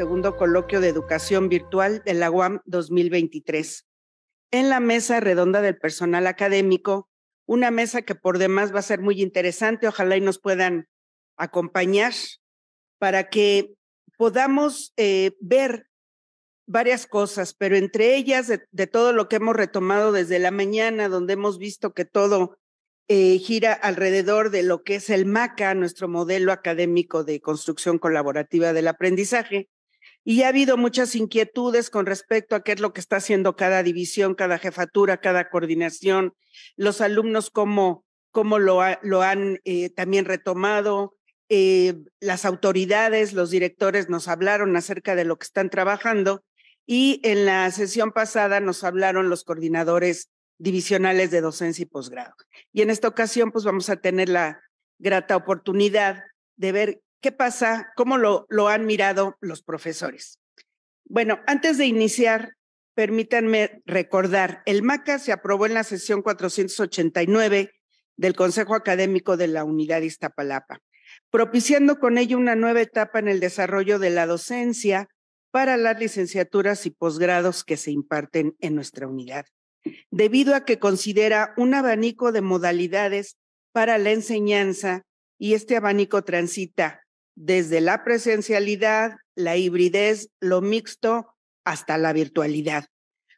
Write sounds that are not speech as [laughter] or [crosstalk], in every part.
segundo coloquio de educación virtual de la UAM 2023. En la mesa redonda del personal académico, una mesa que por demás va a ser muy interesante, ojalá y nos puedan acompañar para que podamos eh, ver varias cosas, pero entre ellas de, todo lo que hemos retomado desde la mañana, donde hemos visto que todo eh, gira alrededor de lo que es el MACA, nuestro modelo académico de construcción colaborativa del aprendizaje, y ha habido muchas inquietudes con respecto a qué es lo que está haciendo cada división, cada jefatura, cada coordinación, los alumnos cómo, cómo lo, lo han eh, también retomado, eh, las autoridades, los directores nos hablaron acerca de lo que están trabajando y en la sesión pasada nos hablaron los coordinadores divisionales de docencia y posgrado. Y en esta ocasión, pues vamos a tener la grata oportunidad de ver ¿Qué pasa? ¿Cómo lo, han mirado los profesores? Bueno, antes de iniciar, permítanme recordar, el MACA se aprobó en la sesión 489 del Consejo Académico de la Unidad Iztapalapa, propiciando con ello una nueva etapa en el desarrollo de la docencia para las licenciaturas y posgrados que se imparten en nuestra unidad, debido a que considera un abanico de modalidades para la enseñanza y este abanico transita desde la presencialidad, la hibridez, lo mixto, hasta la virtualidad,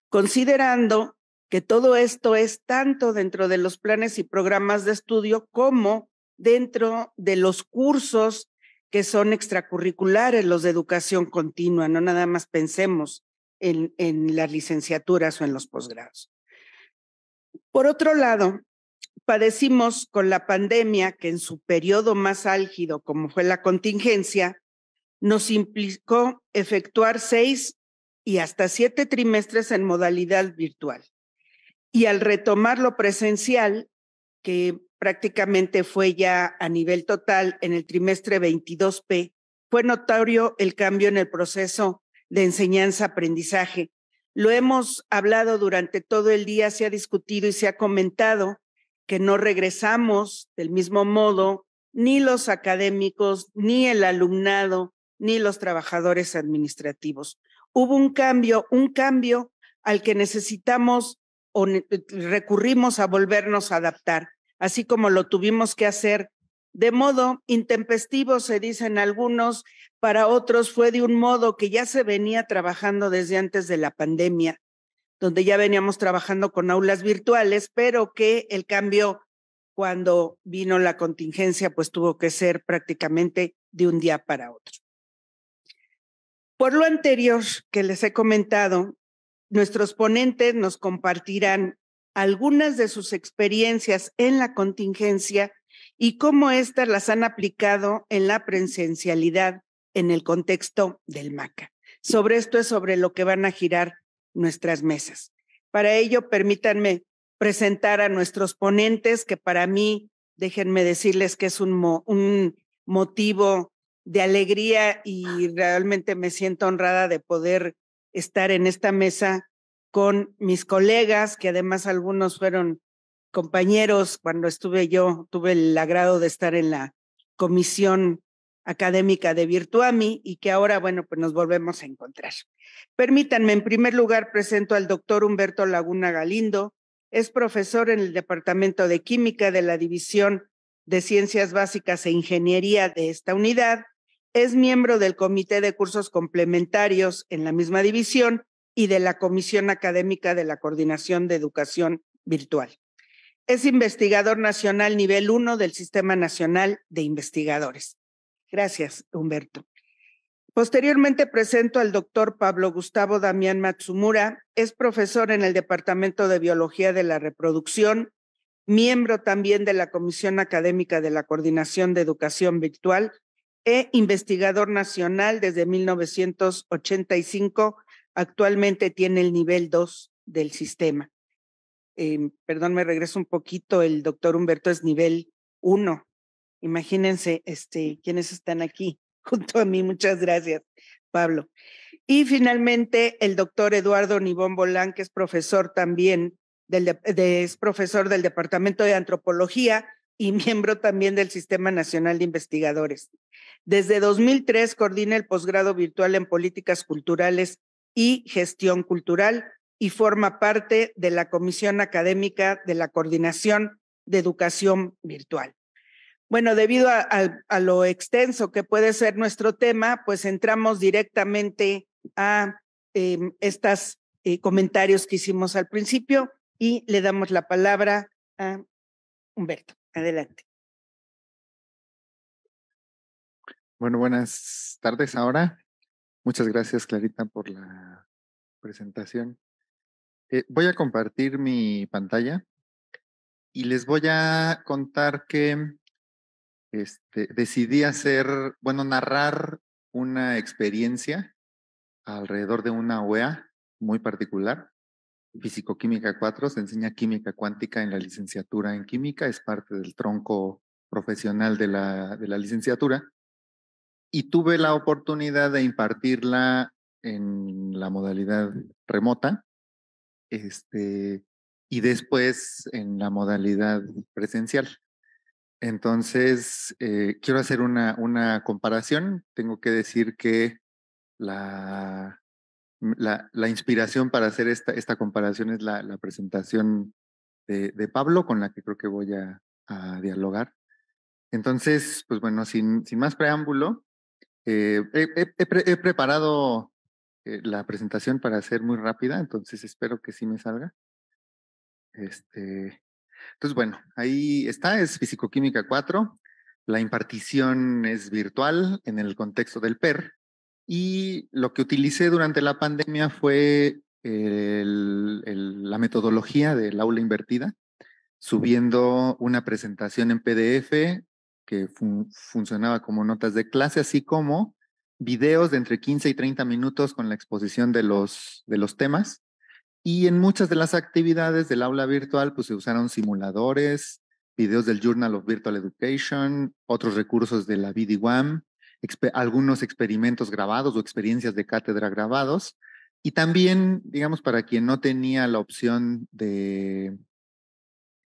considerando que todo esto es tanto dentro de los planes y programas de estudio como dentro de los cursos que son extracurriculares, los de educación continua, no nada más pensemos en, las licenciaturas o en los posgrados. Por otro lado, padecimos con la pandemia que en su periodo más álgido, como fue la contingencia, nos implicó efectuar seis y hasta siete trimestres en modalidad virtual. Y al retomar lo presencial, que prácticamente fue ya a nivel total en el trimestre 22P, fue notorio el cambio en el proceso de enseñanza-aprendizaje. Lo hemos hablado durante todo el día, se ha discutido y se ha comentado que no regresamos del mismo modo ni los académicos, ni el alumnado, ni los trabajadores administrativos. Hubo un cambio, un cambio al que necesitamos o eh, recurrimos a volvernos a adaptar, así como lo tuvimos que hacer de modo intempestivo, se dicen algunos, para otros fue de un modo que ya se venía trabajando desde antes de la pandemia donde ya veníamos trabajando con aulas virtuales, pero que el cambio cuando vino la contingencia, pues tuvo que ser prácticamente de un día para otro. Por lo anterior que les he comentado, nuestros ponentes nos compartirán algunas de sus experiencias en la contingencia y cómo éstas las han aplicado en la presencialidad en el contexto del MACA. Sobre esto es sobre lo que van a girar nuestras mesas. Para ello, permítanme presentar a nuestros ponentes, que para mí, déjenme decirles que es un, un motivo de alegría y realmente me siento honrada de poder estar en esta mesa con mis colegas, que además algunos fueron compañeros cuando estuve yo, tuve el agrado de estar en la comisión académica de Virtuami y que ahora, bueno, pues nos volvemos a encontrar. Permítanme, en primer lugar, presento al doctor Humberto Laguna Galindo. Es profesor en el Departamento de Química de la División de Ciencias Básicas e Ingeniería de esta unidad. Es miembro del Comité de Cursos Complementarios en la misma división y de la Comisión Académica de la Coordinación de Educación Virtual. Es investigador nacional nivel 1 del Sistema Nacional de Investigadores. Gracias, Humberto. Posteriormente presento al doctor Pablo Gustavo Damián Matsumura. Es profesor en el Departamento de Biología de la Reproducción, miembro también de la Comisión Académica de la Coordinación de Educación Virtual e investigador nacional desde 1985. Actualmente tiene el nivel 2 del sistema. Em, perdón, me regreso un poquito. El doctor Humberto es nivel 1 Imagínense este, quiénes están aquí [laughs] junto a mí. Muchas gracias, Pablo. Y finalmente, el doctor Eduardo Nibón Bolán, que es profesor también, del es profesor del Departamento de Antropología y [laughs] miembro también del Sistema Nacional de Investigadores. Desde 2003 coordina el posgrado virtual en Políticas Culturales y Gestión Cultural y forma parte de la Comisión Académica de la Coordinación de Educación Virtual. Bueno, debido a, lo extenso que puede ser nuestro tema, pues entramos directamente a em, estos eh, comentarios que hicimos al principio y le damos la palabra a Humberto. Adelante. Bueno, buenas tardes ahora. Muchas gracias, Clarita, por la presentación. Eh, voy a compartir mi pantalla y les voy a contar que este, decidí hacer, bueno, narrar una experiencia alrededor de una OEA muy particular. Físicoquímica 4 se enseña química cuántica en la licenciatura en química, es parte del tronco profesional de la, de la licenciatura. Y tuve la oportunidad de impartirla en la modalidad remota este, y después en la modalidad presencial. Entonces, eh, quiero hacer una, comparación. Tengo que decir que la, mm, inspiración para hacer esta, comparación es la, presentación de, Pablo, con la que creo que voy a, dialogar. Entonces, pues bueno, sin, más preámbulo, eh, he, preparado eh, la presentación para ser muy rápida, entonces espero que sí me salga. Este, entonces, bueno, ahí está, es Fisicoquímica 4. La impartición es virtual en el contexto del PER. Y lo que utilicé durante la pandemia fue el, la metodología del aula invertida, subiendo una presentación en PDF que funcionaba como notas de clase, así como videos de entre 15 y 30 minutos con la exposición de los, de los temas y en muchas de las actividades del aula virtual, pues se usaron simuladores, videos del Journal of Virtual Education, otros recursos de la BDWAM, wam algunos experimentos grabados o experiencias de cátedra grabados. Y también, digamos, para quien no tenía la opción de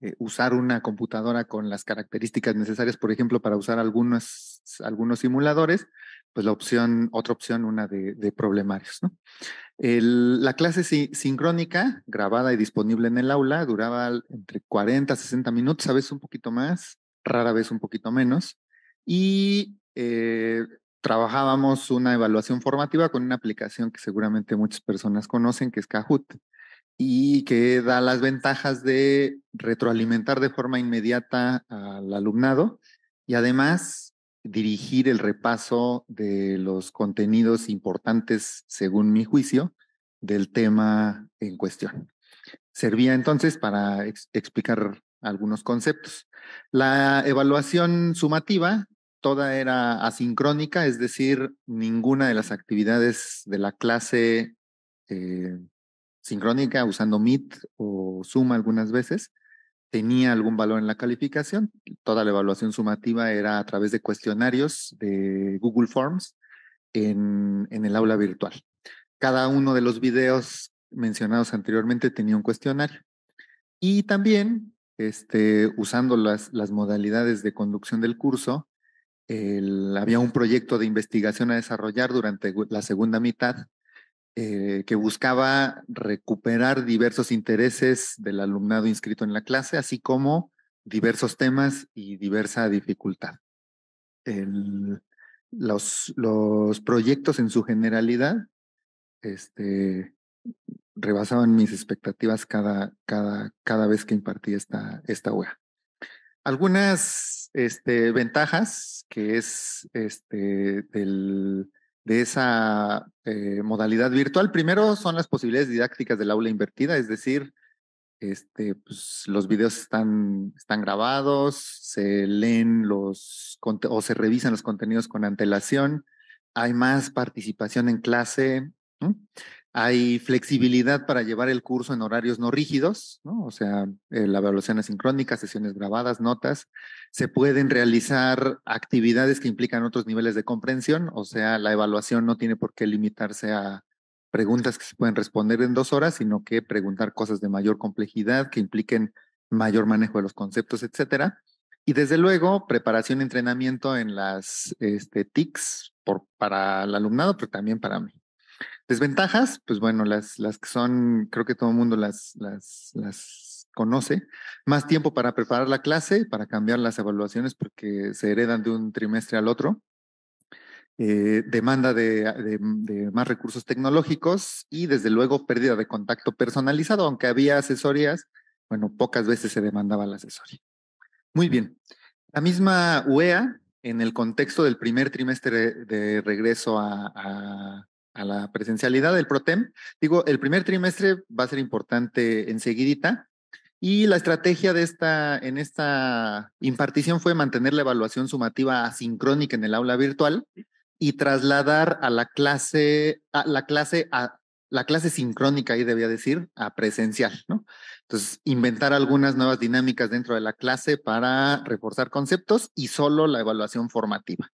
eh, usar una computadora con las características necesarias, por ejemplo, para usar algunos, algunos simuladores, pues la opción, otra opción, una de, problemarios. la clase sincrónica, grabada y disponible en el aula, duraba entre 40 a 60 minutos, a veces un poquito más, rara vez un poquito menos, y eh, trabajábamos una evaluación formativa con una aplicación que seguramente muchas personas conocen, que es Kahoot, y que da las ventajas de retroalimentar de forma inmediata al alumnado y además dirigir el repaso de los contenidos importantes, según mi juicio, del tema en cuestión. Servía entonces para explicar algunos conceptos. La evaluación sumativa, toda era asincrónica, es decir, ninguna de las actividades de la clase eh, sincrónica usando Meet o Zoom algunas veces tenía algún valor en la calificación. Toda la evaluación sumativa era a través de cuestionarios de Google Forms en, el aula virtual. Cada uno de los videos mencionados anteriormente tenía un cuestionario. Y también, este, usando las, modalidades de conducción del curso, había un proyecto de investigación a desarrollar durante la segunda mitad eh, que buscaba recuperar diversos intereses del alumnado inscrito en la clase, así como diversos temas y diversa dificultad. los, proyectos en su generalidad este, rebasaban mis expectativas cada, vez que impartí esta, esta e Algunas este, ventajas que es este, del, de esa eh, modalidad virtual. Primero son las posibilidades didácticas del aula invertida, es decir, este, pues, los videos están, están grabados, se leen los o se revisan los contenidos con antelación, hay más participación en clase. Hay flexibilidad para llevar el curso en horarios no rígidos, o sea, eh, la evaluación asincrónica, sesiones grabadas, notas. Se pueden realizar actividades que implican otros niveles de comprensión, o sea, la evaluación no tiene por qué limitarse a preguntas que se pueden responder en dos horas, sino que preguntar cosas de mayor complejidad que impliquen mayor manejo de los conceptos, etc. Y desde luego, preparación y entrenamiento en las TICs este, para el alumnado, pero también para mí. Desventajas, pues bueno, las, las que son, creo que todo el mundo las, las, conoce. Más tiempo para preparar la clase, para cambiar las evaluaciones porque se heredan de un trimestre al otro. Eh, demanda de, más recursos tecnológicos y desde luego pérdida de contacto personalizado, aunque había asesorías, bueno, pocas veces se demandaba la asesoría. Muy bien. La misma UEA, en el contexto del primer trimestre de, regreso a, a la presencialidad del PROTEM. Digo, el primer trimestre va a ser importante enseguidita. Y la estrategia de esta, en esta impartición fue mantener la evaluación sumativa asincrónica en el aula virtual y trasladar a la clase, la clase, la clase sincrónica, ahí debía decir, a presencial, ¿no? Entonces, inventar algunas nuevas dinámicas dentro de la clase para reforzar conceptos y solo la evaluación formativa.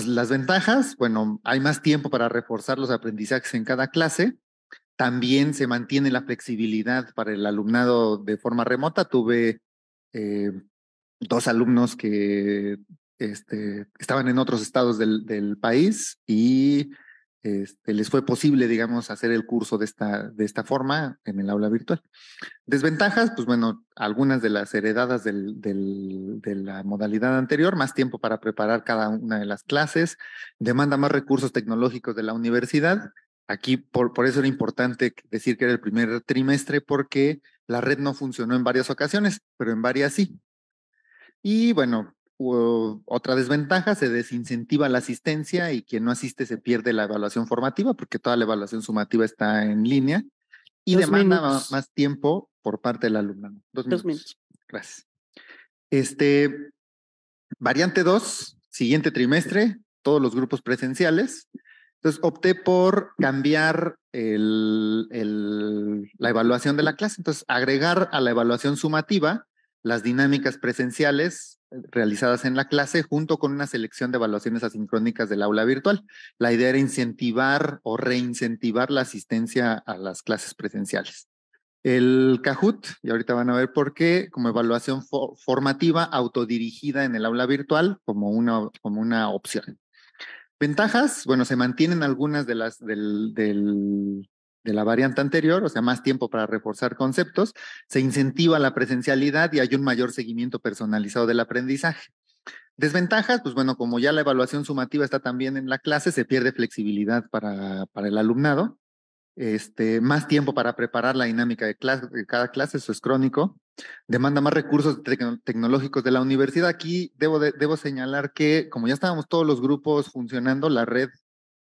Las, ventajas, bueno, hay más tiempo para reforzar los aprendizajes en cada clase. También se mantiene la flexibilidad para el alumnado de forma remota. Tuve eh, dos alumnos que este, estaban en otros estados del, del país y este, les fue posible, digamos, hacer el curso de esta, de esta forma en el aula virtual. Desventajas, pues bueno, algunas de las heredadas de la modalidad anterior, más tiempo para preparar cada una de las clases, demanda más recursos tecnológicos de la universidad. Aquí, por, por eso era importante decir que era el primer trimestre, porque la red no funcionó en varias ocasiones, pero en varias sí. Y bueno, otra desventaja, se desincentiva la asistencia y quien no asiste se pierde la evaluación formativa porque toda la evaluación sumativa está en línea y demanda más tiempo por parte del alumno Dos, minutos. Gracias. Este, variante 2, siguiente trimestre, todos los grupos presenciales. Entonces opté por cambiar el, la evaluación de la clase, entonces agregar a la evaluación sumativa las dinámicas presenciales eh, realizadas en la clase junto con una selección de evaluaciones asincrónicas del aula virtual. La idea era incentivar o reincentivar la asistencia a las clases presenciales. El Kahoot, y ahorita van a ver por qué, como evaluación formativa autodirigida en el aula virtual como una, como una opción. Ventajas, bueno, se mantienen algunas de las del de la variante anterior, o sea, más tiempo para reforzar conceptos, se incentiva la presencialidad y hay un mayor seguimiento personalizado del aprendizaje. Desventajas, pues bueno, como ya la evaluación sumativa está también en la clase, se pierde flexibilidad para, para el alumnado, este, más tiempo para preparar la dinámica de, clase, de cada clase, eso es crónico, demanda más recursos tecnológicos de la universidad. Aquí debo, debo señalar que, como ya estábamos todos los grupos funcionando, la red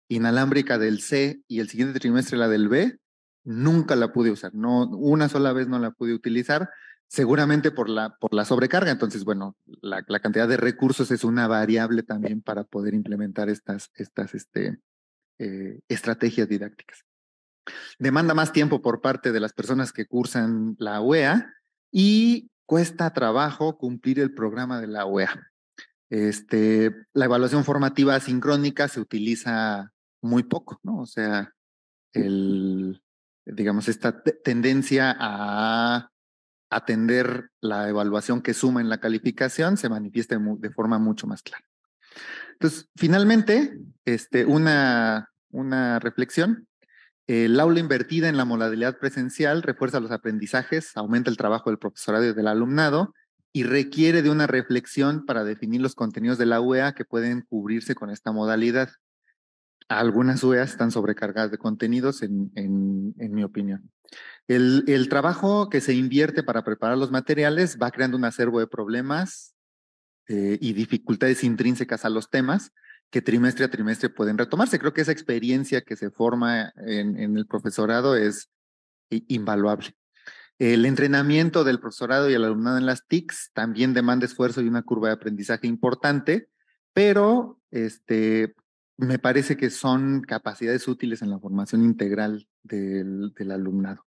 inalámbrica del C y el siguiente trimestre la del B, nunca la pude usar. No, una sola vez no la pude utilizar, seguramente por la, por la sobrecarga. Entonces, bueno, la, cantidad de recursos es una variable también para poder implementar estas, estas este, eh, estrategias didácticas. Demanda más tiempo por parte de las personas que cursan la OEA y cuesta trabajo cumplir el programa de la OEA. Este, la evaluación formativa asincrónica se utiliza muy poco, ¿no? O sea, el, digamos, esta tendencia a atender la evaluación que suma en la calificación se manifiesta de forma mucho más clara. Entonces, finalmente, este, una, una reflexión. El aula invertida en la modalidad presencial refuerza los aprendizajes, aumenta el trabajo del profesorado y del alumnado y requiere de una reflexión para definir los contenidos de la UEA que pueden cubrirse con esta modalidad. Algunas UEA están sobrecargadas de contenidos, en, en, mi opinión. El, el, trabajo que se invierte para preparar los materiales va creando un acervo de problemas eh, y dificultades intrínsecas a los temas que trimestre a trimestre pueden retomarse. Creo que esa experiencia que se forma en, en el profesorado es invaluable. El entrenamiento del profesorado y el alumnado en las TICs también demanda esfuerzo y una curva de aprendizaje importante, pero este, me parece que son capacidades útiles en la formación integral del, alumnado.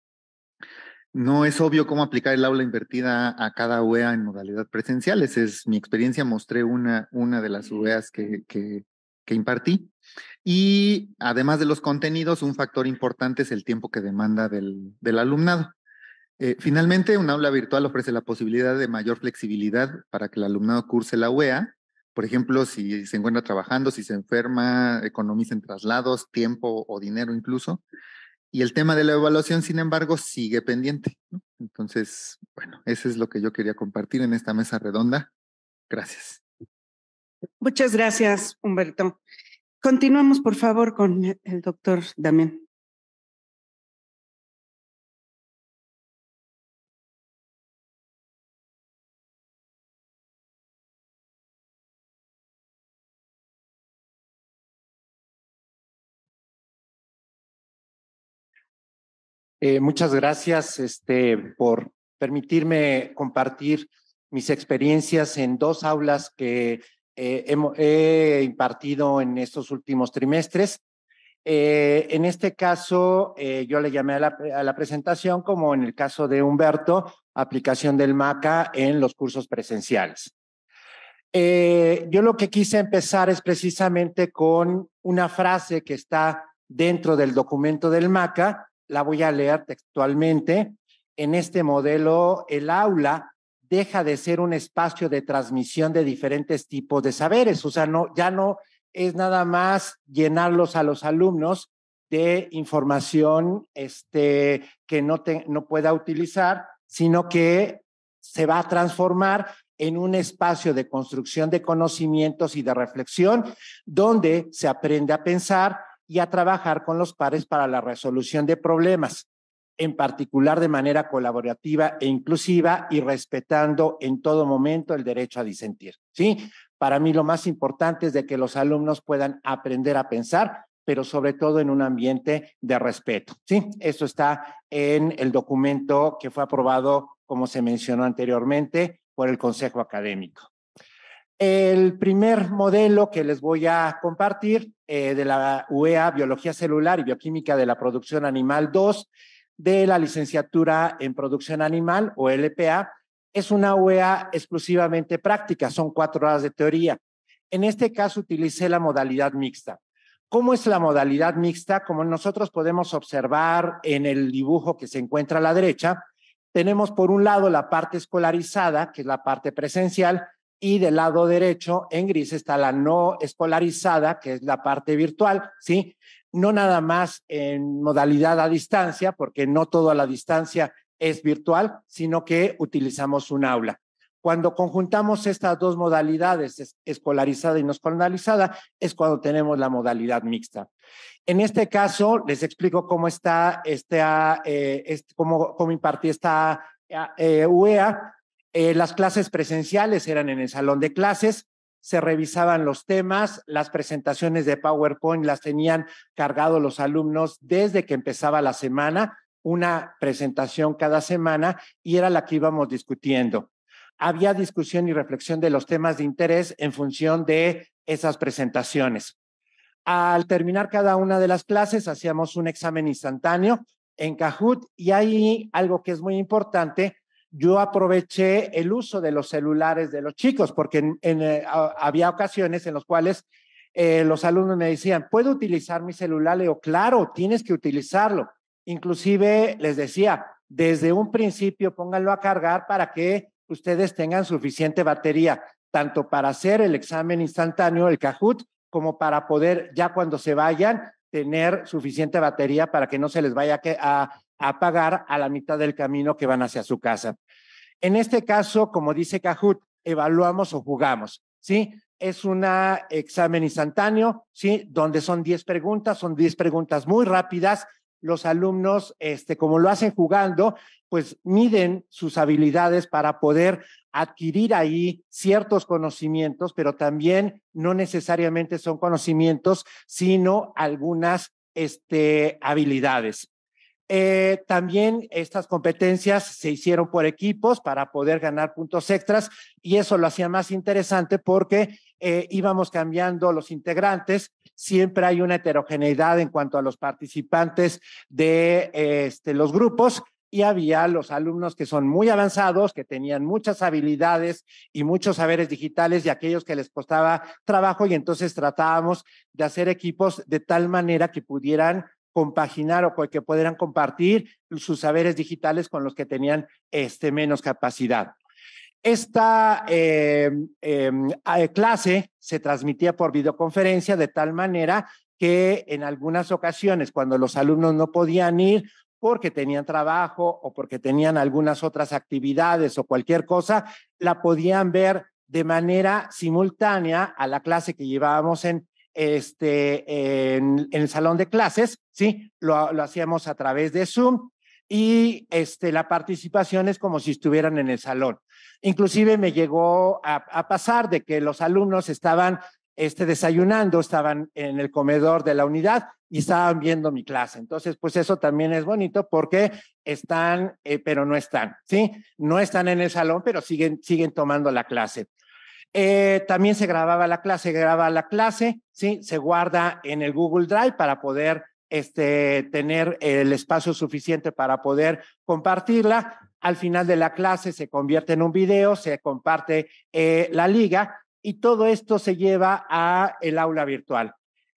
No es obvio cómo aplicar el aula invertida a cada UEA en modalidad presencial. Esa es mi experiencia. Mostré una, de las UEAs que, impartí. Y además de los contenidos, un factor importante es el tiempo que demanda del, alumnado. Eh, finalmente, un aula virtual ofrece la posibilidad de mayor flexibilidad para que el alumnado curse la UEA por ejemplo, si se encuentra trabajando, si se enferma, economiza en traslados, tiempo o dinero incluso. Y el tema de la evaluación, sin embargo, sigue pendiente. Entonces, bueno, eso es lo que yo quería compartir en esta mesa redonda. Gracias. Muchas gracias, Humberto. Continuamos, por favor, con el doctor Damián. Eh, muchas gracias este, por permitirme compartir mis experiencias en dos aulas que eh, he, impartido en estos últimos trimestres. Eh, en este caso, yo le llamé a la, presentación, como en el caso de Humberto, aplicación del MACA en los cursos presenciales. yo lo que quise empezar es precisamente con una frase que está dentro del documento del MACA la voy a leer textualmente. En este modelo, el aula deja de ser un espacio de transmisión de diferentes tipos de saberes, o sea, no, ya no es nada más llenarlos a los alumnos de información este, que no pueda utilizar, sino que se va a transformar en un espacio de construcción de conocimientos y de reflexión donde se aprende a pensar, y a trabajar con los pares para la resolución de problemas, en particular de manera colaborativa e inclusiva y respetando en todo momento el derecho a disentir. ¿sí? Para mí lo más importante es de que los alumnos puedan aprender a pensar, pero sobre todo en un ambiente de respeto. ¿sí? Esto está en el documento que fue aprobado, como se mencionó anteriormente, por el Consejo Académico. El primer modelo que les voy a compartir eh, de la UEA Biología Celular y Bioquímica de la Producción Animal 2 de la Licenciatura en Producción Animal o LPA es una UEA exclusivamente práctica, son cuatro horas de teoría. En este caso utilicé la modalidad mixta. ¿Cómo es la modalidad mixta? Como nosotros podemos observar en el dibujo que se encuentra a la derecha, tenemos por un lado la parte escolarizada, que es la parte presencial, y del lado derecho en gris está la no escolarizada, que es la parte virtual, ¿sí? No nada más en modalidad a distancia, porque no toda la distancia es virtual, sino que utilizamos un aula. Cuando conjuntamos estas dos modalidades, escolarizada y no escolarizada, es cuando tenemos la modalidad mixta. En este caso, les explico cómo está, eh, cómo, cómo impartí esta eh, eh, UEA. Eh, las clases presenciales eran en el salón de clases, se revisaban los temas, las presentaciones de PowerPoint las tenían cargados los alumnos desde que empezaba la semana, una presentación cada semana y era la que íbamos discutiendo. Había discusión y reflexión de los temas de interés en función de esas presentaciones. Al terminar cada una de las clases, hacíamos un examen instantáneo en Kahoot y ahí algo que es muy importante yo aproveché el uso de los celulares de los chicos, porque eh, había ocasiones en las cuales eh, los alumnos me decían, ¿puedo utilizar mi celular? Le digo, claro, tienes que utilizarlo. Inclusive les decía, desde un principio pónganlo a cargar para que ustedes tengan suficiente batería, tanto para hacer el examen instantáneo, el Kahoot, como para poder ya cuando se vayan tener suficiente batería para que no se les vaya a, a pagar a la mitad del camino que van hacia su casa. En este caso, como dice Cajut evaluamos o jugamos, ¿sí? Es un examen instantáneo, ¿sí? Donde son 10 preguntas, son 10 preguntas muy rápidas. Los alumnos, este, como lo hacen jugando, pues miden sus habilidades para poder adquirir ahí ciertos conocimientos, pero también no necesariamente son conocimientos, sino algunas este, habilidades. Eh, también estas competencias se hicieron por equipos para poder ganar puntos extras y eso lo hacía más interesante porque eh, íbamos cambiando los integrantes. Siempre hay una heterogeneidad en cuanto a los participantes de este, los grupos y había los alumnos que son muy avanzados, que tenían muchas habilidades y muchos saberes digitales y aquellos que les costaba trabajo y entonces tratábamos de hacer equipos de tal manera que pudieran compaginar o que pudieran compartir sus saberes digitales con los que tenían este, menos capacidad. Esta eh, em, eh, clase se transmitía por videoconferencia de tal manera que en algunas ocasiones, cuando los alumnos no podían ir porque tenían trabajo o porque tenían algunas otras actividades o cualquier cosa, la podían ver de manera simultánea a la clase que llevábamos en, este, en, el salón de clases, ¿sí? Lo, hacíamos a través de Zoom y este, la participación es como si estuvieran en el salón. Inclusive me llegó a, pasar de que los alumnos estaban este, desayunando, estaban en el comedor de la unidad y estaban viendo mi clase. Entonces, pues eso también es bonito porque están, eh, pero no están, ¿sí? No están en el salón, pero siguen, siguen tomando la clase. Eh, también se grababa la clase, se graba la clase, ¿sí? Se guarda en el Google Drive para poder este, tener el espacio suficiente para poder compartirla. Al final de la clase se convierte en un video, se comparte eh, la liga y todo esto se lleva a el aula virtual.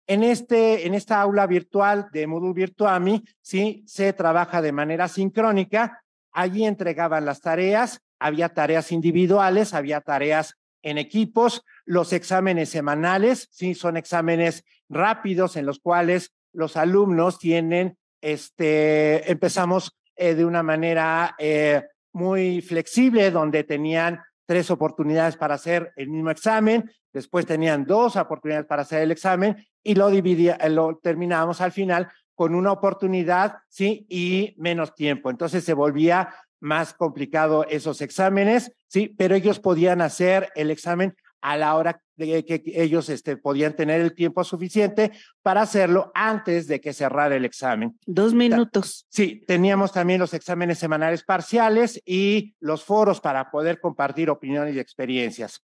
En, este, en esta aula virtual de Moodle Virtuami, ¿sí? se trabaja de manera sincrónica. Allí entregaban las tareas, había tareas individuales, había tareas en equipos, los exámenes semanales, sí, son exámenes rápidos en los cuales los alumnos tienen, este, empezamos eh, de una manera eh, muy flexible, donde tenían tres oportunidades para hacer el mismo examen, después tenían dos oportunidades para hacer el examen y lo, dividía, eh, lo terminábamos al final con una oportunidad, ¿sí? Y menos tiempo. Entonces se volvía más complicado esos exámenes, sí, pero ellos podían hacer el examen a la hora de que ellos este, podían tener el tiempo suficiente para hacerlo antes de que cerrara el examen. Dos minutos. Sí, teníamos también los exámenes semanales parciales y los foros para poder compartir opiniones y experiencias.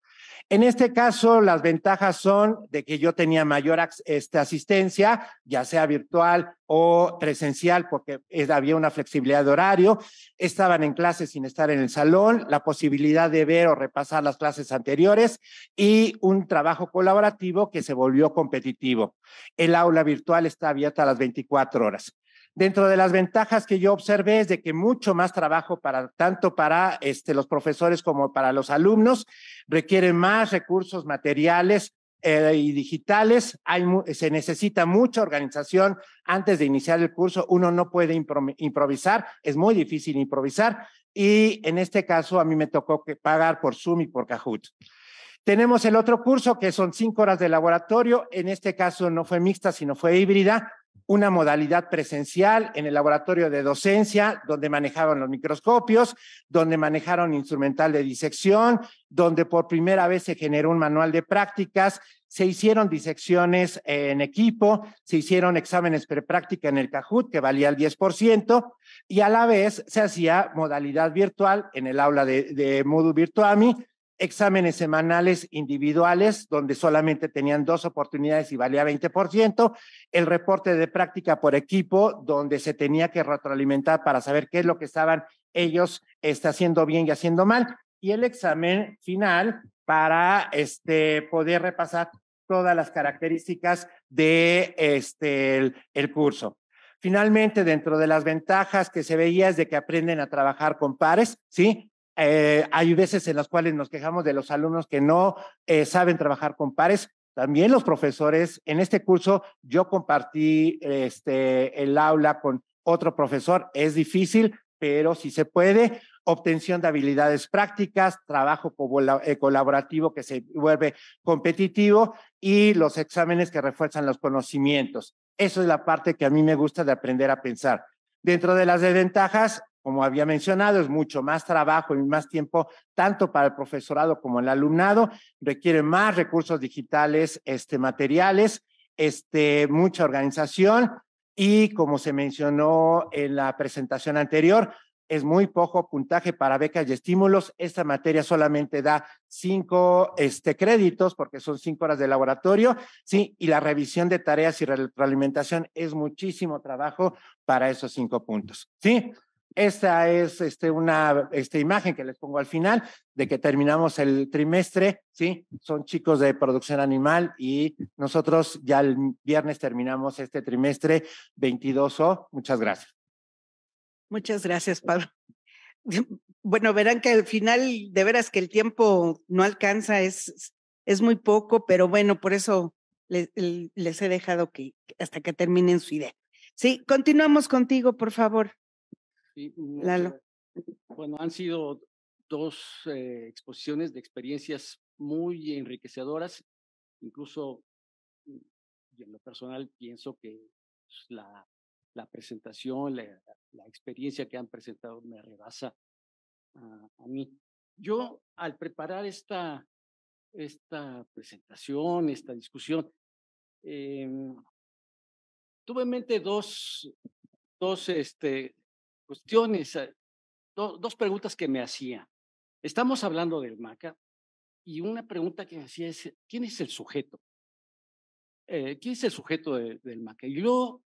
En este caso, las ventajas son de que yo tenía mayor este, asistencia, ya sea virtual o presencial, porque había una flexibilidad de horario, estaban en clase sin estar en el salón, la posibilidad de ver o repasar las clases anteriores y un trabajo colaborativo que se volvió competitivo. El aula virtual está abierta a las 24 horas. Dentro de las ventajas que yo observé es de que mucho más trabajo para tanto para este, los profesores como para los alumnos requieren más recursos materiales, eh, y digitales, se necesita mucha organización antes de iniciar el curso, uno no puede improvisar, es muy difícil improvisar y en este caso a mí me tocó pagar por Zoom y por Kahoot. Tenemos el otro curso que son cinco horas de laboratorio, en este caso no fue mixta, sino fue híbrida, una modalidad presencial en el laboratorio de docencia, donde manejaban los microscopios, donde manejaron instrumental de disección, donde por primera vez se generó un manual de prácticas, se hicieron disecciones eh, en equipo, se hicieron exámenes prepráctica en el Cajut, que valía el 10%, y a la vez se hacía modalidad virtual en el aula de, de Moodle Virtuami, exámenes semanales individuales, donde solamente tenían dos oportunidades y valía 20%, el reporte de práctica por equipo, donde se tenía que retroalimentar para saber qué es lo que estaban ellos está haciendo bien y haciendo mal, y el examen final para este, poder repasar todas las características de este, curso. Finalmente, dentro de las ventajas que se veía es de que aprenden a trabajar con pares, ¿sí? Eh, hay veces en las cuales nos quejamos de los alumnos que no eh, saben trabajar con pares. También los profesores, en este curso yo compartí este, el aula con otro profesor, es difícil, pero si sí se puede, obtención de habilidades prácticas, trabajo eh, colaborativo que se vuelve competitivo y los exámenes que refuerzan los conocimientos. Eso es la parte que a mí me gusta de aprender a pensar. Dentro de las desventajas, como había mencionado, es mucho más trabajo y más tiempo, tanto para el profesorado como el alumnado. Requiere más recursos digitales, este, materiales, este, mucha organización y, como se mencionó en la presentación anterior, es muy poco puntaje para becas y estímulos. Esta materia solamente da cinco este, créditos porque son cinco horas de laboratorio, sí, y la revisión de tareas y retroalimentación es muchísimo trabajo para esos cinco puntos, sí. Esta es este, una este, imagen que les pongo al final de que terminamos el trimestre, ¿sí? Son chicos de producción animal y nosotros ya el viernes terminamos este trimestre 22O. Muchas gracias. Muchas gracias, Pablo. [laughs] Bueno, verán que al final, de veras que el tiempo no alcanza, es, es muy poco, pero bueno, por eso les, les he dejado que hasta que terminen su idea. Sí, continuamos contigo, por favor. Mm, eh, bueno, han sido dos eh, exposiciones de experiencias muy enriquecedoras, incluso mm, y en lo personal pienso que pues, la, presentación, la, experiencia que han presentado me rebasa a, mí. Yo al preparar esta, esta presentación, esta discusión, em, tuve en mente dos, dos este, cuestiones, eh, dos preguntas que me hacía. Estamos hablando del MACA y una pregunta que me hacía es, ¿quién es el sujeto? Eh, ¿Quién es el sujeto del MACA? Y luego,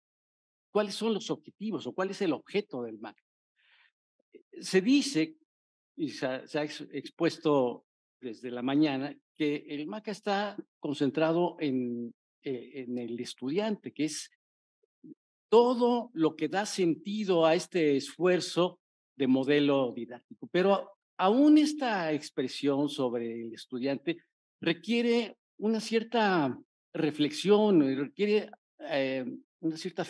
¿cuáles son los objetivos o cuál es el objeto del MACA? Eh, se dice, y se ha, expuesto desde la mañana, que el MACA está concentrado en, en el estudiante, que es todo lo que da sentido a este esfuerzo de modelo didáctico. Pero aún esta expresión sobre el estudiante requiere una cierta reflexión, eh, requiere eh, una cierta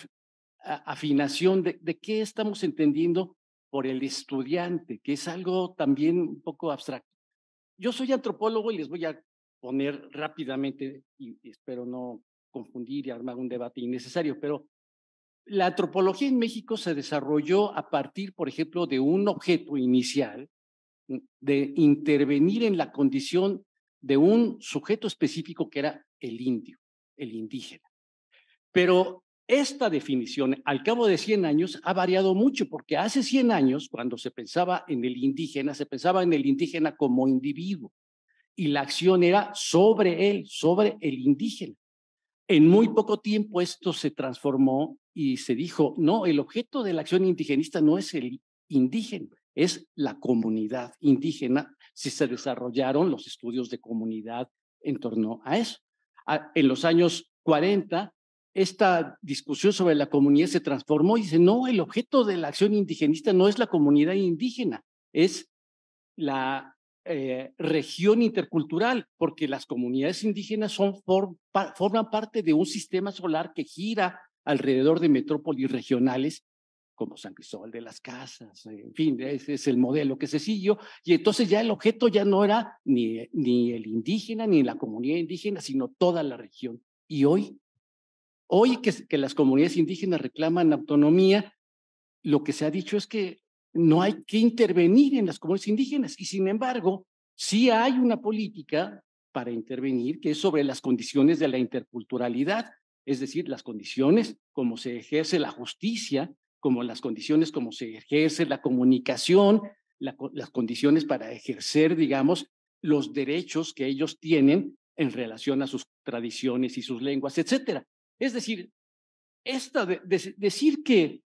afinación de, de, qué estamos entendiendo por el estudiante, que es algo también un poco abstracto. Yo soy antropólogo y les voy a poner rápidamente, y espero no confundir y armar un debate innecesario, pero la antropología en México se desarrolló a partir, por ejemplo, de un objeto inicial, mm, de intervenir en la condición de un sujeto específico que era el indio, el indígena. Pero esta definición, al cabo de 100 años, ha variado mucho, porque hace 100 años, cuando se pensaba en el indígena, se pensaba en el indígena como individuo, y la acción era sobre él, sobre el indígena. En muy poco tiempo esto se transformó y se dijo, no, el objeto de la acción indigenista no es el indígena, es la comunidad indígena, si se desarrollaron los estudios de comunidad en torno a eso. Ah, en los años 40, esta discusión sobre la comunidad se transformó y dice, no, el objeto de la acción indigenista no es la comunidad indígena, es la eh, región intercultural, porque las comunidades indígenas son, forman parte de un sistema solar que gira alrededor de metrópolis regionales como San Cristóbal de las Casas, en fin, ese es el modelo que se siguió, y entonces ya el objeto ya no era ni, ni el indígena, ni la comunidad indígena, sino toda la región. Y hoy, hoy que las comunidades indígenas reclaman autonomía, lo que se ha dicho es que no hay que intervenir en las comunidades indígenas. Y sin embargo, sí hay una política para intervenir que es sobre las condiciones de la interculturalidad, es decir, las condiciones como se ejerce la justicia, como las condiciones como se ejerce la comunicación, las condiciones para ejercer, digamos, los derechos que ellos tienen en relación a sus tradiciones y sus lenguas, etcétera. Es decir, esta decir que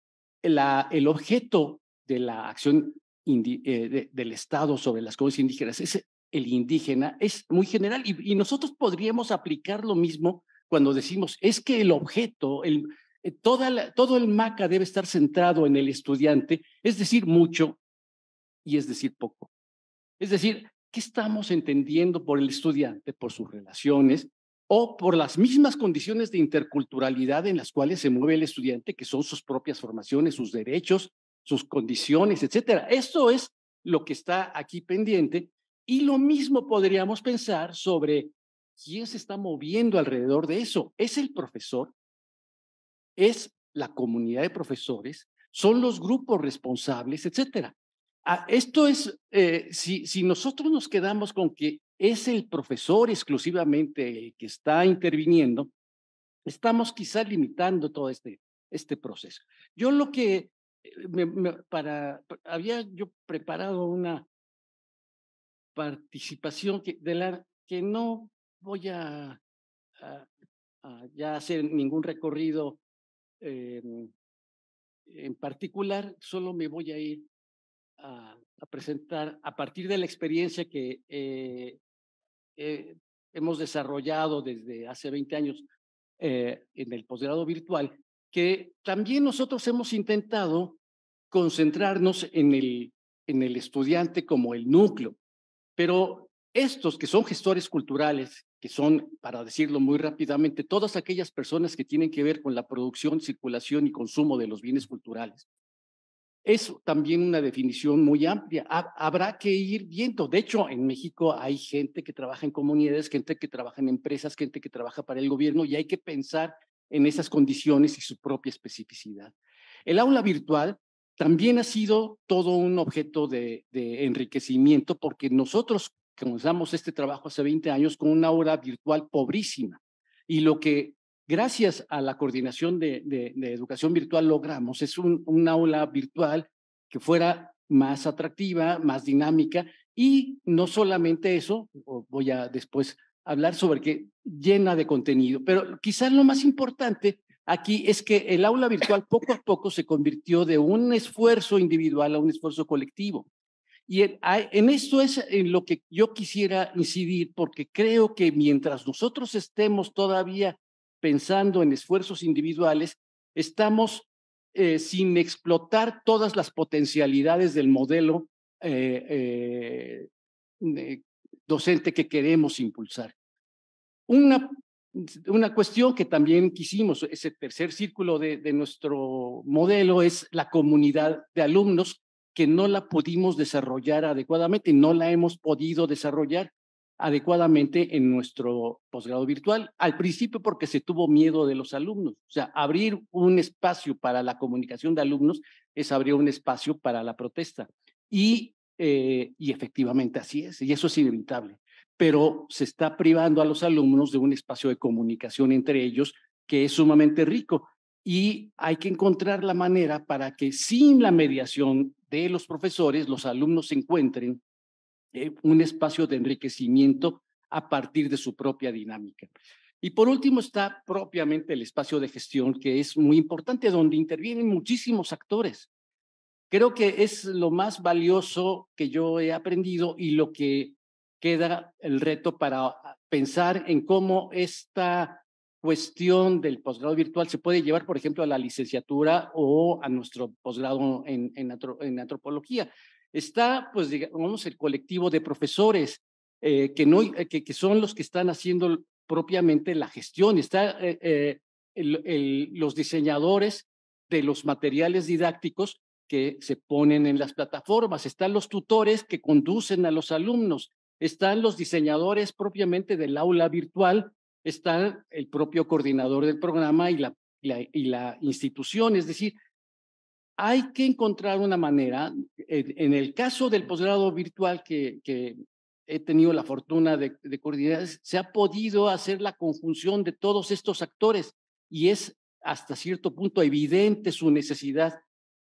el objeto de la acción eh, del Estado sobre las cosas indígenas es el indígena, es muy general y, nosotros podríamos aplicar lo mismo cuando decimos, es que el objeto, el, eh, toda todo el MACA debe estar centrado en el estudiante, es decir, mucho y es decir, poco. Es decir, ¿qué estamos entendiendo por el estudiante, por sus relaciones o por las mismas condiciones de interculturalidad en las cuales se mueve el estudiante, que son sus propias formaciones, sus derechos, sus condiciones, etcétera. Esto es lo que está aquí pendiente y lo mismo podríamos pensar sobre quién se está moviendo alrededor de eso. ¿Es el profesor? ¿Es la comunidad de profesores? ¿Son los grupos responsables, etcétera? Ah, esto es, eh, si, si nosotros nos quedamos con que es el profesor exclusivamente el que está interviniendo, estamos quizás limitando todo este, este proceso. Yo lo que eh, para, había yo preparado una participación que, no voy a, ya hacer ningún recorrido em, en particular, solo me voy a ir a, presentar a partir de la experiencia que eh, eh, hemos desarrollado desde hace 20 años en el posgrado virtual, que también nosotros hemos intentado concentrarnos en el, estudiante como el núcleo, pero estos que son gestores culturales, que son, para decirlo muy rápidamente, todas aquellas personas que tienen que ver con la producción, circulación y consumo de los bienes culturales. Es también una definición muy amplia. Habrá que ir viendo. De hecho, en México hay gente que trabaja en comunidades, gente que trabaja en empresas, gente que trabaja para el gobierno y hay que pensar en esas condiciones y su propia especificidad. El aula virtual también ha sido todo un objeto de, enriquecimiento porque nosotros comenzamos este trabajo hace 20 años con una aula virtual pobrísima y lo que gracias a la coordinación de, educación virtual logramos es un, aula virtual que fuera más atractiva, más dinámica y no solamente eso, voy a después hablar sobre que llena de contenido. Pero quizás lo más importante aquí es que el aula virtual poco a poco se convirtió de un esfuerzo individual a un esfuerzo colectivo. Y en esto es en lo que yo quisiera incidir, porque creo que mientras nosotros estemos todavía pensando en esfuerzos individuales, estamos eh, sin explotar todas las potencialidades del modelo eh, eh, docente que queremos impulsar. Una, una cuestión que también quisimos, ese tercer círculo de, de nuestro modelo es la comunidad de alumnos que no la pudimos desarrollar adecuadamente, no la hemos podido desarrollar adecuadamente en nuestro posgrado virtual, al principio porque se tuvo miedo de los alumnos. O sea, abrir un espacio para la comunicación de alumnos es abrir un espacio para la protesta. Y eh, y efectivamente así es, y eso es inevitable, pero se está privando a los alumnos de un espacio de comunicación entre ellos que es sumamente rico y hay que encontrar la manera para que sin la mediación de los profesores los alumnos encuentren eh, un espacio de enriquecimiento a partir de su propia dinámica. Y por último está propiamente el espacio de gestión, que es muy importante, donde intervienen muchísimos actores. Creo que es lo más valioso que yo he aprendido y lo que queda el reto para pensar en cómo esta cuestión del posgrado virtual se puede llevar, por ejemplo, a la licenciatura o a nuestro posgrado en, antropología. Está, pues, digamos, el colectivo de profesores eh, que, no, eh, que, que, son los que están haciendo propiamente la gestión. Está eh, los diseñadores de los materiales didácticos que se ponen en las plataformas, están los tutores que conducen a los alumnos, están los diseñadores propiamente del aula virtual, está el propio coordinador del programa y la, y la institución. Es decir, hay que encontrar una manera, en, el caso del posgrado virtual que, he tenido la fortuna de coordinar, se ha podido hacer la conjunción de todos estos actores y es hasta cierto punto evidente su necesidad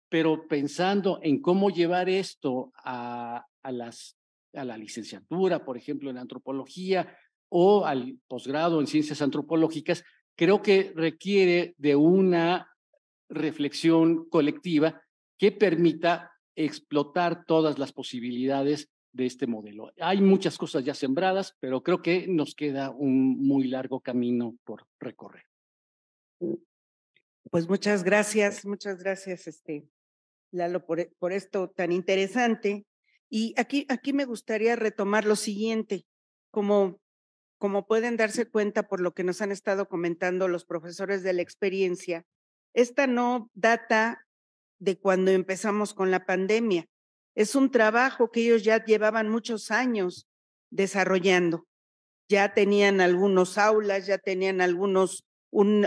pero pensando en cómo llevar esto a, la licenciatura, por ejemplo, en antropología o al posgrado en ciencias antropológicas, creo que requiere de una reflexión colectiva que permita explotar todas las posibilidades de este modelo. Hay muchas cosas ya sembradas, pero creo que nos queda un muy largo camino por recorrer. Pues muchas gracias, muchas gracias, este, por, e, por esto tan interesante. Y aquí, aquí me gustaría retomar lo siguiente, como, como pueden darse cuenta por lo que nos han estado comentando los profesores de la experiencia, esta no data de cuando empezamos con la pandemia. Es un trabajo que ellos ya llevaban muchos años desarrollando. Ya tenían algunos aulas, ya tenían algunos,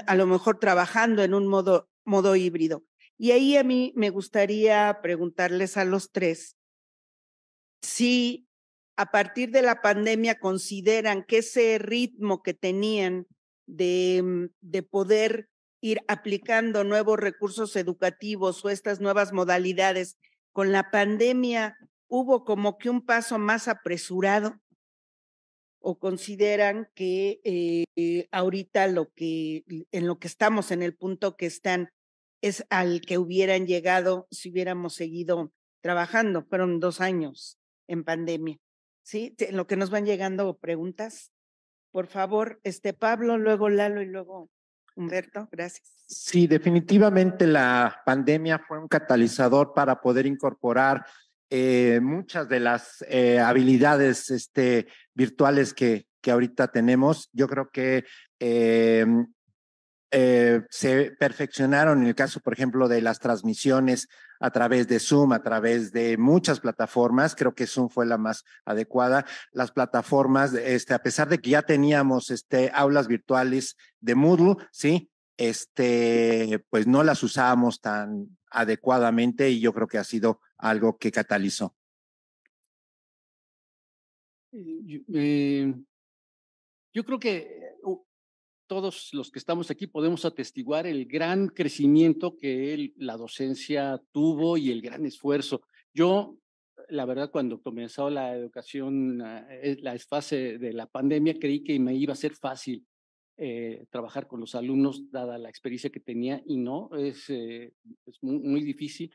a lo mejor trabajando en un modo, modo híbrido. Y ahí a mí me gustaría preguntarles a los tres si a partir de la pandemia consideran que ese ritmo que tenían de, mm, de poder ir aplicando nuevos recursos educativos o estas nuevas modalidades con la pandemia hubo como que un paso más apresurado o consideran que eh, ahorita lo que en lo que estamos en el punto que están es al que hubieran llegado si hubiéramos seguido trabajando. Fueron dos años en pandemia. ¿Sí? lo que nos van llegando preguntas, por favor, este Pablo, luego Lalo y luego Humberto, gracias. Sí, definitivamente la pandemia fue un catalizador para poder incorporar eh, muchas de las eh, habilidades este, virtuales que, que ahorita tenemos. Yo creo que em, eh, se perfeccionaron en el caso, por ejemplo, de las transmisiones a través de Zoom, a través de muchas plataformas. Creo que Zoom fue la más adecuada. Las plataformas, este, a pesar de que ya teníamos este, aulas virtuales de Moodle, sí, este, pues no las usábamos tan adecuadamente y yo creo que ha sido algo que catalizó. Eh, eh, yo creo que todos los que estamos aquí podemos atestiguar el gran crecimiento que la docencia tuvo y el gran esfuerzo. Yo, la verdad, cuando comenzó la educación, ah, eh, la fase de la pandemia, creí que me iba a ser fácil eh, trabajar con los alumnos, dada la experiencia que tenía, y no, es, eh, muy, difícil.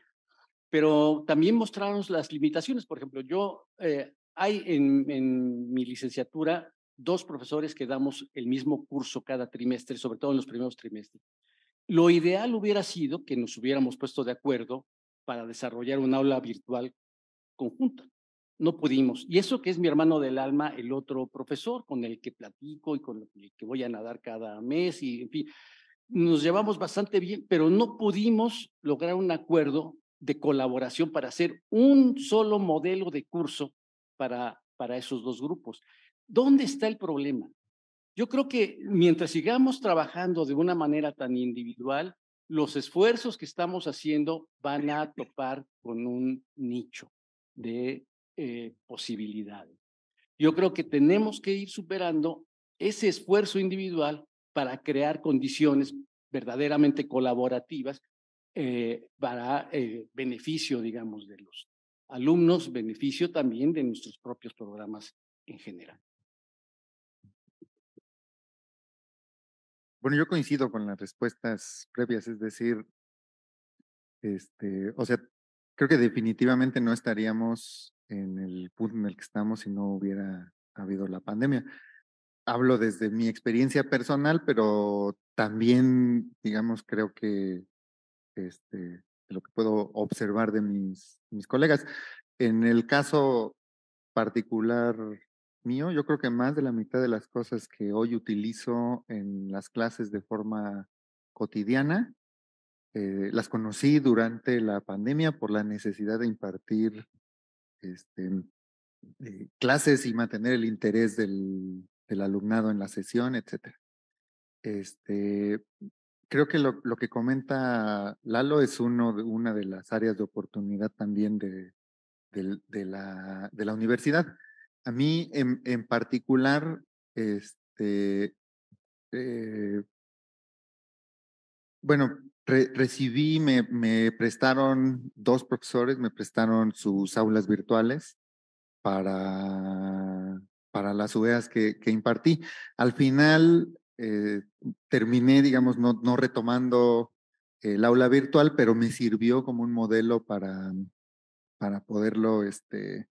Pero también mostrarnos las limitaciones. Por ejemplo, yo, hay en mi licenciatura dos profesores que damos el mismo curso cada trimestre, sobre todo en los primeros trimestres. Lo ideal hubiera sido que nos hubiéramos puesto de acuerdo para desarrollar una aula virtual conjunta. No pudimos. Y eso que es mi hermano del alma, el otro profesor con el que platico y con el que voy a nadar cada mes, y en fin, nos llevamos bastante bien, pero no pudimos lograr un acuerdo de colaboración para hacer un solo modelo de curso para, para esos dos grupos. ¿Dónde está el problema? Yo creo que mientras sigamos trabajando de una manera tan individual, los esfuerzos que estamos haciendo van a [laughs] topar con un nicho de eh, posibilidades. Yo creo que tenemos que ir superando ese esfuerzo individual para crear condiciones verdaderamente colaborativas eh, para eh, beneficio, digamos, de los alumnos, beneficio también de nuestros propios programas en general. Bueno, yo coincido con las respuestas previas, es decir, este, o sea, creo que definitivamente no estaríamos en el punto en el que estamos si no hubiera habido la pandemia. Hablo desde mi experiencia personal, pero también, digamos, creo que este, lo que puedo observar de mis colegas. En el caso particular mío. Yo creo que más de la mitad de las cosas que hoy utilizo en las clases de forma cotidiana, eh, las conocí durante la pandemia por la necesidad de impartir este, eh, clases y mantener el interés del, alumnado en la sesión, etc. Este, creo que lo, que comenta Lalo es una de las áreas de oportunidad también de la universidad. A mí en, en particular, este, eh, bueno, recibí, me, me, prestaron dos profesores, me prestaron sus aulas virtuales para, para las UEAs que, que impartí. Al final eh, terminé, digamos, no, no retomando el aula virtual, pero me sirvió como un modelo para, para poderlo este,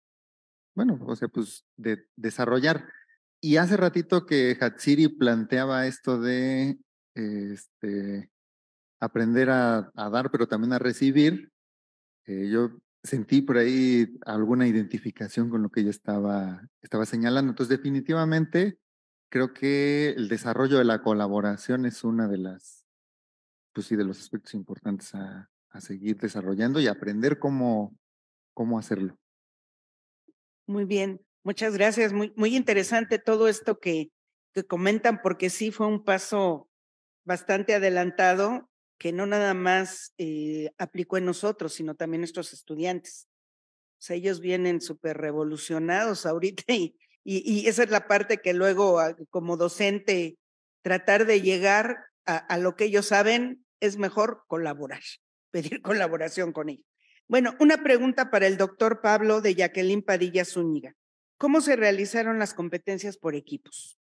bueno, o sea, pues de desarrollar. Y hace ratito que Hatsiri planteaba esto de este, aprender a, dar, pero también a recibir, eh, yo sentí por ahí alguna identificación con lo que ella estaba, estaba señalando. Entonces, definitivamente, creo que el desarrollo de la colaboración es una de las, pues sí, de los aspectos importantes a, a seguir desarrollando y aprender cómo, cómo hacerlo. Muy bien, muchas gracias. Muy, muy interesante todo esto que, que comentan, porque sí fue un paso bastante adelantado que no nada más eh, aplicó en nosotros, sino también nuestros estudiantes. O sea, ellos vienen súper revolucionados ahorita [laughs] y, y, esa es la parte que luego ah, como docente tratar de llegar a, a lo que ellos saben es mejor colaborar, [laughs] pedir colaboración con ellos. Bueno, una pregunta para el doctor Pablo de Jacqueline Padilla Zúñiga. ¿Cómo se realizaron las competencias por equipos?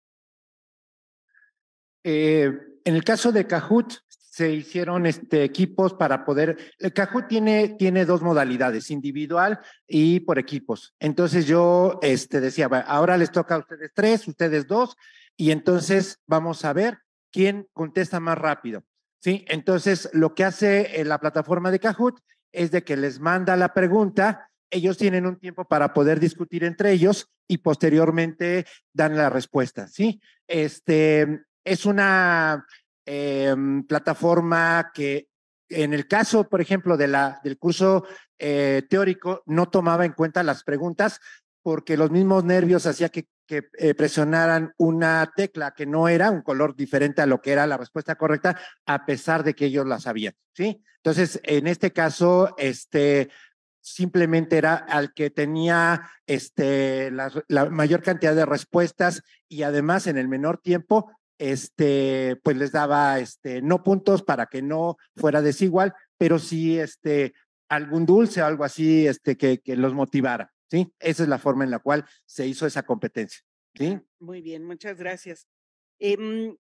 Eh, en el caso de Kahoot, se hicieron este, equipos para poder. El eh, Kahoot tiene, tiene dos modalidades, individual y por equipos. Entonces yo este, decía, ahora les toca a ustedes tres, ustedes dos, y entonces vamos a ver quién contesta más rápido. ¿sí? Entonces, lo que hace eh, la plataforma de Kahoot es de que les manda la pregunta, ellos tienen un tiempo para poder discutir entre ellos y posteriormente dan la respuesta, ¿sí? Este, es una em, plataforma que en el caso, por ejemplo, de la, del curso eh, teórico, no tomaba en cuenta las preguntas, porque los mismos nervios hacían que, eh, presionaran una tecla que no era un color diferente a lo que era la respuesta correcta, a pesar de que ellos la sabían, ¿sí? Entonces, en este caso, este, simplemente era al que tenía este, la, mayor cantidad de respuestas y además en el menor tiempo, este, pues les daba este, no puntos para que no fuera desigual, pero sí este, algún dulce o algo así este, que los motivara. ¿sí? Esa es la forma en la cual se hizo esa competencia, ¿sí? Ah, muy bien, muchas gracias. Em,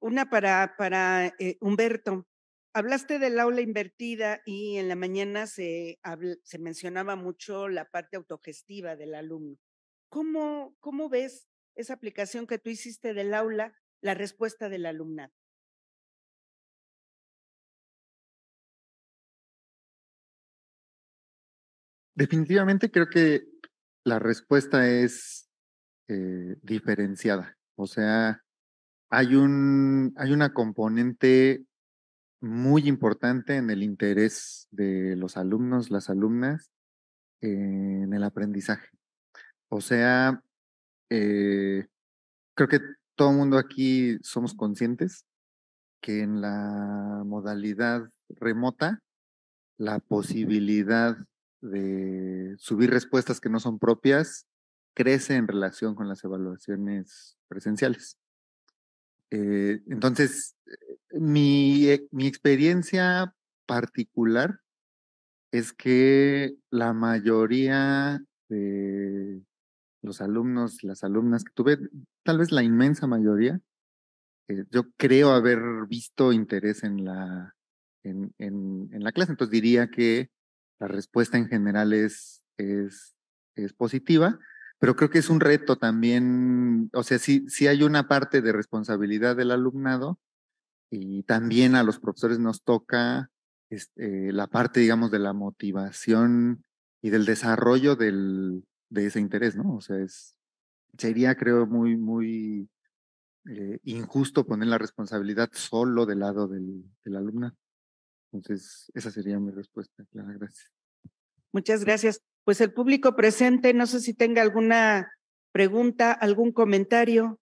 una para, para eh, Humberto. Hablaste del aula invertida y en la mañana se, se mencionaba mucho la parte autogestiva del alumno. ¿Cómo, ¿Cómo ves esa aplicación que tú hiciste del aula, la respuesta del alumnado? Definitivamente creo que la respuesta es eh, diferenciada. O sea, hay, un, hay una componente muy importante en el interés de los alumnos, las alumnas, en el aprendizaje. O sea, eh, creo que todo el mundo aquí somos conscientes que en la modalidad remota, la posibilidad de subir respuestas que no son propias crece en relación con las evaluaciones presenciales. Eh, entonces, eh, eh, mi, experiencia particular es que la mayoría de los alumnos, las alumnas que tuve, tal vez la inmensa mayoría, yo creo haber visto interés en la, en, en la clase. Entonces diría que la respuesta en general es, es, positiva, pero creo que es un reto también, o sea, sí, hay una parte de responsabilidad del alumnado y también a los profesores nos toca este, la parte, digamos, de la motivación y del desarrollo de ese interés, ¿no? O sea, es, sería, creo, muy, muy eh, injusto poner la responsabilidad solo del lado del, del alumnado. Entonces, esa sería mi respuesta, Clara. Gracias. Muchas gracias. Pues el público presente, no sé si tenga alguna pregunta, algún comentario.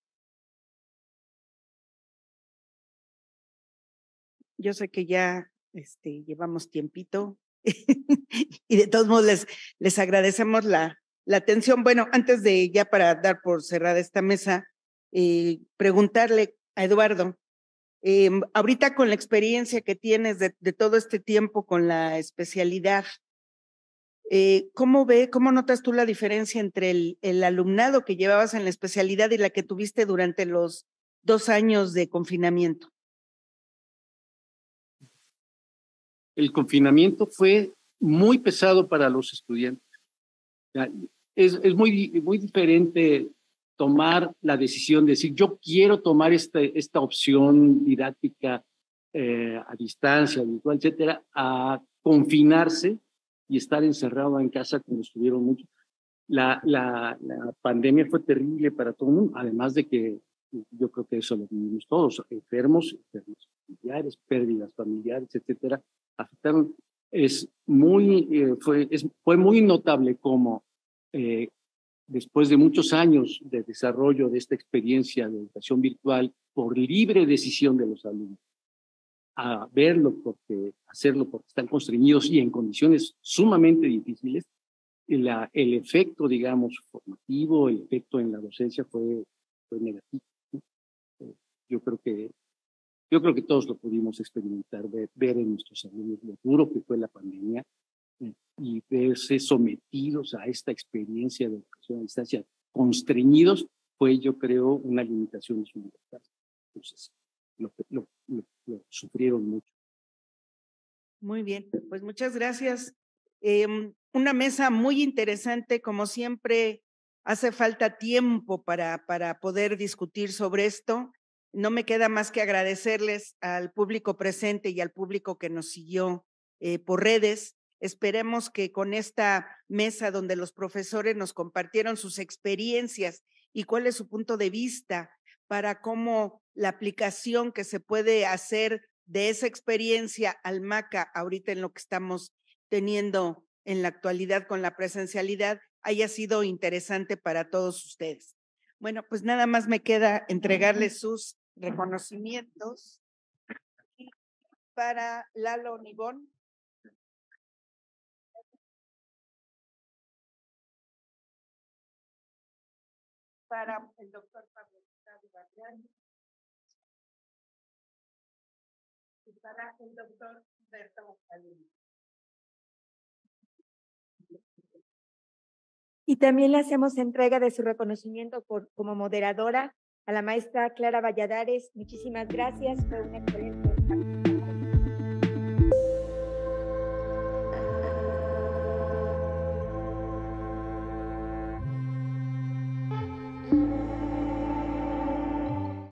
Yo sé que ya este, llevamos tiempito [laughs] y de todos modos les, agradecemos la, la atención. Bueno, antes de ya para dar por cerrada esta mesa, eh, preguntarle a Eduardo, eh, ahorita con la experiencia que tienes de, todo este tiempo con la especialidad, eh, ¿cómo ve, cómo notas tú la diferencia entre el, el alumnado que llevabas en la especialidad y la que tuviste durante los dos años de confinamiento? El confinamiento fue muy pesado para los estudiantes. Es, es, muy, muy diferente tomar la decisión de decir, yo quiero tomar este, esta opción didáctica eh, a distancia, virtual, etcétera, a confinarse y estar encerrado en casa como estuvieron muchos. La, la, la, pandemia fue terrible para todo el mundo, además de que yo creo que eso lo vivimos todos, enfermos, enfermos familiares, pérdidas familiares, etcétera, afectaron. Es muy, eh, fue, fue muy notable cómo eh, después de muchos años de desarrollo de esta experiencia de educación virtual por libre decisión de los alumnos, a verlo porque hacerlo porque están constreñidos y en condiciones sumamente difíciles, el efecto, digamos, formativo, el efecto en la docencia fue, fue negativo. Eh, yo creo que yo creo que todos lo pudimos experimentar, ver, ver en nuestros alumnos lo duro que fue la pandemia y verse sometidos a esta experiencia de educación a distancia, constreñidos, fue yo creo una limitación de su libertad. Entonces, lo, sufrieron mucho. Muy bien, pues muchas gracias. Em, una mesa muy interesante, como siempre, hace falta tiempo para, para poder discutir sobre esto. No me queda más que agradecerles al público presente y al público que nos siguió eh, por redes Esperemos que con esta mesa donde los profesores nos compartieron sus experiencias y cuál es su punto de vista para cómo la aplicación que se puede hacer de esa experiencia al MACA ahorita en lo que estamos teniendo en la actualidad con la presencialidad haya sido interesante para todos ustedes. Bueno, pues nada más me queda entregarles sus reconocimientos para Lalo Nibón, para el doctor Pablo y para el doctor Humberto Y también le hacemos entrega de su reconocimiento por, como moderadora a la maestra Clara Valladares. Muchísimas gracias, por una excelente.